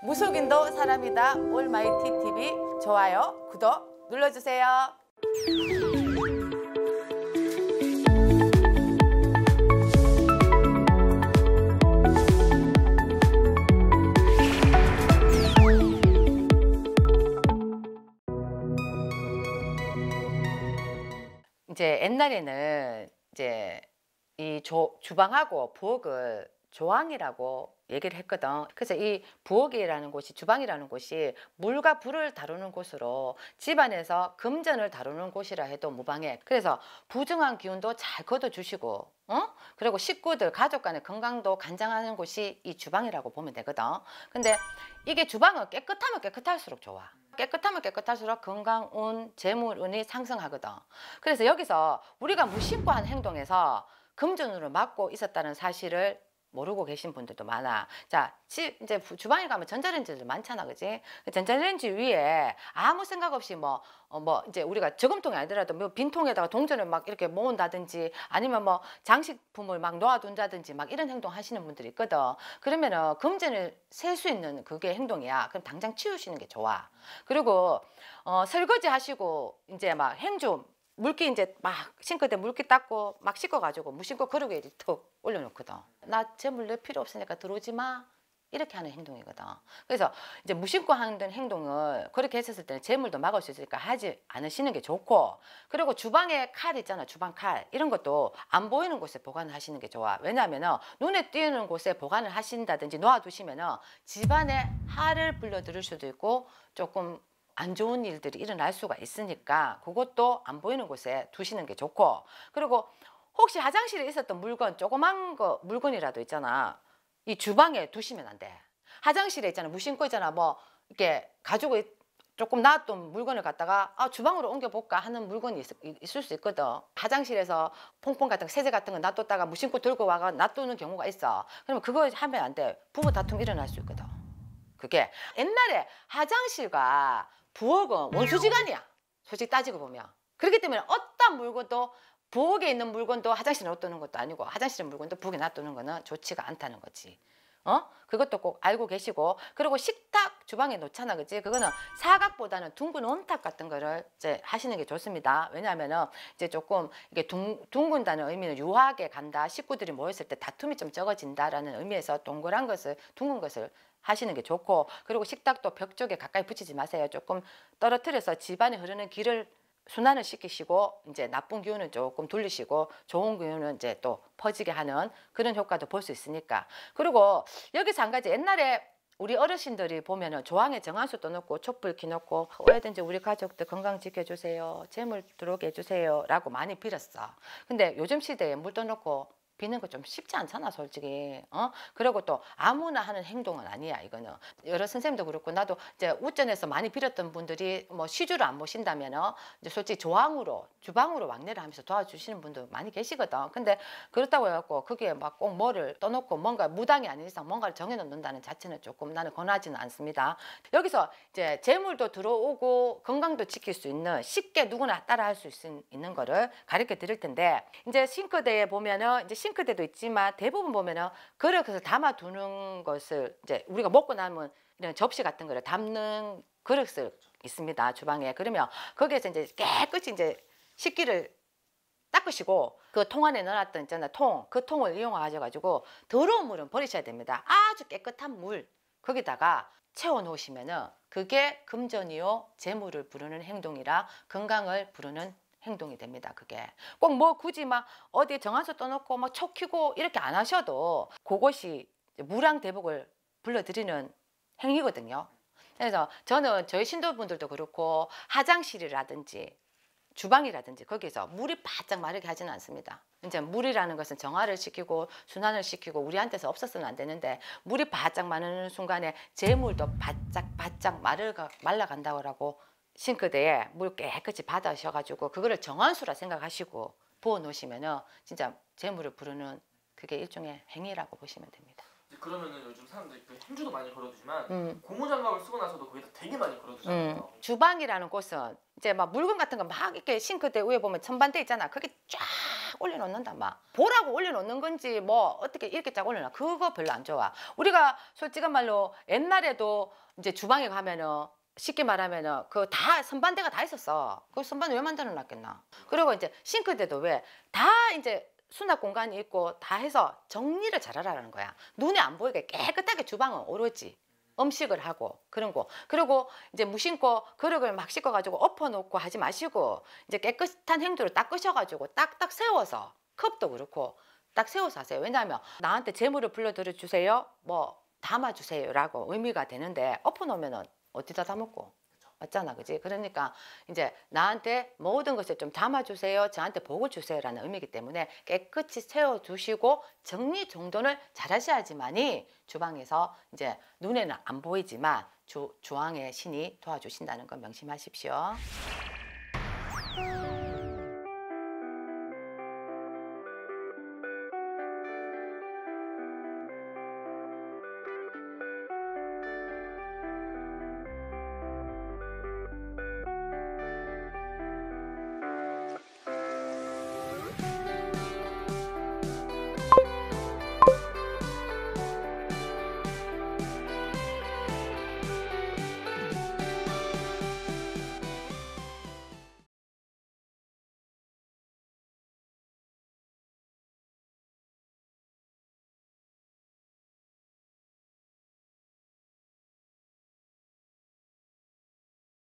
무속인도 사람이다 올마이티 TV 좋아요, 구독 눌러주세요. 이제 옛날에는 이제 이 주방하고 부엌을 조항이라고 얘기를 했거든. 그래서 이 부엌이라는 곳이 주방이라는 곳이 물과 불을 다루는 곳으로 집안에서 금전을 다루는 곳이라 해도 무방해. 그래서 부정한 기운도 잘 걷어주시고 어? 그리고 식구들 가족 간의 건강도 간장하는 곳이 이 주방이라고 보면 되거든. 근데 이게 주방은 깨끗하면 깨끗할수록 좋아. 깨끗하면 깨끗할수록 건강, 운, 재물, 운이 상승하거든. 그래서 여기서 우리가 무심코 한 행동에서 금전으로 막고 있었다는 사실을 모르고 계신 분들도 많아. 자, 집 이제 주방에 가면 전자레인지들 많잖아, 그지? 그 전자레인지 위에 아무 생각 없이 뭐 어, 뭐 이제 우리가 저금통이 아니더라도 뭐 빈통에다가 동전을 막 이렇게 모은다든지 아니면 뭐 장식품을 막 놓아둔다든지 막 이런 행동 하시는 분들이 있거든. 그러면은 금전을 셀 수 있는 그게 행동이야. 그럼 당장 치우시는 게 좋아. 그리고 어, 설거지 하시고 이제 막 행주 물기 이제 막 싱크대 물기 닦고 막 씻어가지고 무심코 그러게 이제 툭 올려놓거든. 나제물낼 필요 없으니까 들어오지 마. 이렇게 하는 행동이거든. 그래서 이제 무심코 하는 행동을 그렇게 했었을 때는 재물도 막을 수 있으니까 하지 않으시는 게 좋고 그리고 주방에 칼 있잖아 주방 칼 이런 것도 안 보이는 곳에 보관을 하시는 게 좋아. 왜냐하면 눈에 띄는 곳에 보관을 하신다든지 놓아두시면 집안에 하를 불러들일 수도 있고 조금 안 좋은 일들이 일어날 수가 있으니까 그것도 안 보이는 곳에 두시는 게 좋고 그리고 혹시 화장실에 있었던 물건 조그만 거 물건이라도 있잖아. 이 주방에 두시면 안 돼. 화장실에 있잖아. 무심코 있잖아. 뭐 이렇게 가지고 조금 놔뒀던 물건을 갖다가 아 주방으로 옮겨볼까 하는 물건이 있, 을수 있거든 화장실에서 퐁퐁 같은 거, 세제 같은 거 놔뒀다가 무심코 들고 와가 놔두는 경우가 있어 그러면 그거 하면 안돼부부 다툼 일어날 수 있거든 그게 옛날에 화장실과 부엌은 원수지간이야 음. 솔직히 따지고 보면 그렇기 때문에 어떤 물건도 부엌에 있는 물건도 화장실에 놔두는 것도 아니고 화장실에 물건도 부엌에 놔두는 거는 좋지가 않다는 거지. 어? 그것도 꼭 알고 계시고 그리고 식탁 주방에 놓잖아 그지 그거는 사각보다는 둥근 온탁 같은 거를 이제 하시는 게 좋습니다 왜냐하면은 이제 조금 이게 둥, 둥근다는 의미는 유하게 간다 식구들이 모였을 때 다툼이 좀 적어진다라는 의미에서 동그란 것을 둥근 것을 하시는 게 좋고 그리고 식탁도 벽 쪽에 가까이 붙이지 마세요 조금 떨어뜨려서 집안에 흐르는 길을 순환을 시키시고 이제 나쁜 기운은 조금 돌리시고 좋은 기운은 이제 또 퍼지게 하는 그런 효과도 볼 수 있으니까 그리고 여기서 한 가지 옛날에 우리 어르신들이 보면은 조항에 정한수도 넣고 촛불 키놓고 어야든지 우리 가족들 건강 지켜주세요 재물 들어오게 해주세요 라고 많이 빌었어 근데 요즘 시대에 물도 넣고 비는 거 좀 쉽지 않잖아 솔직히 어 그리고 또 아무나 하는 행동은 아니야 이거는 여러 선생님도 그렇고 나도 이제 우전에서 많이 빌었던 분들이 뭐 시주를 안 모신다면 어 이제 솔직히 조항으로 주방으로 왕래를 하면서 도와주시는 분도 많이 계시거든 근데 그렇다고 해갖고 그게 막 꼭 뭐를 떠놓고 뭔가 무당이 아닌 이상 뭔가를 정해놓는다는 자체는 조금 나는 권하지는 않습니다 여기서 이제 재물도 들어오고 건강도 지킬 수 있는 쉽게 누구나 따라 할 수 있는 거를 가르쳐 드릴 텐데 이제 싱크대에 보면은 이제 싱크대도 있지만 대부분 보면은 그릇에서 담아두는 것을 이제 우리가 먹고 남은 이런 접시 같은 거를 담는 그릇을 그렇죠. 있습니다 주방에 그러면 거기에서 이제 깨끗이 이제 식기를 닦으시고 그 통 안에 넣어놨던 있잖아통 그 통을 이용하셔가지고 더러운 물은 버리셔야 됩니다 아주 깨끗한 물 거기다가 채워 놓으시면은 그게 금전이요 재물을 부르는 행동이라 건강을 부르는 행동이 됩니다. 그게 꼭 뭐 굳이 막어디 정한서 떠놓고 막 뭐 촉히고 이렇게 안 하셔도 그것이 무량 대복을 불러들이는 행위거든요. 그래서 저는 저희 신도분들도 그렇고 화장실이라든지 주방이라든지 거기서 물이 바짝 마르게 하지는 않습니다. 이제 물이라는 것은 정화를 시키고 순환을 시키고 우리한테서 없었으면 안 되는데 물이 바짝 마르는 순간에 재물도 바짝 바짝 마르가 말라간다고 라고 싱크대에 물 깨끗이 받아셔가지고 그거를 정원수라 생각하시고 부어 놓으시면은 진짜 재물을 부르는 그게 일종의 행위라고 보시면 됩니다. 그러면은 요즘 사람들이 그 행주도 많이 걸어두지만 음. 고무장갑을 쓰고 나서도 거기다 되게 많이 걸어두잖아요. 음. 주방이라는 곳은 이제 막 물건 같은 거 막 이렇게 싱크대 위에 보면 천반대 있잖아. 그게 쫙 올려놓는다 막 보라고 올려놓는 건지 뭐 어떻게 이렇게 쫙 올려놔 그거 별로 안 좋아. 우리가 솔직한 말로 옛날에도 이제 주방에 가면은 쉽게 말하면 그다 선반대가 다 있었어. 그 선반 왜 만들어 놨겠나. 그리고 이제 싱크대도 왜 다 이제 수납 공간이 있고 다 해서 정리를 잘하라는 거야. 눈에 안 보이게 깨끗하게 주방은 오로지 음식을 하고 그런 거. 그리고 이제 무심코 그릇을 막 씻어 가지고 엎어 놓고 하지 마시고 이제 깨끗한 행도를 닦으셔 가지고 딱딱 세워서 컵도 그렇고 딱 세워서 하세요. 왜냐하면 나한테 재물을 불러들여 주세요. 뭐 담아 주세요라고 의미가 되는데 엎어 놓으면은 어디다 담았고 맞잖아 그지 그러니까 이제 나한테 모든 것을 좀 담아주세요 저한테 복을 주세요라는 의미이기 때문에 깨끗이 세워두시고 정리 정돈을 잘 하셔야지만이 주방에서 이제 눈에는 안 보이지만 주, 주왕의 신이 도와주신다는 건 명심하십시오.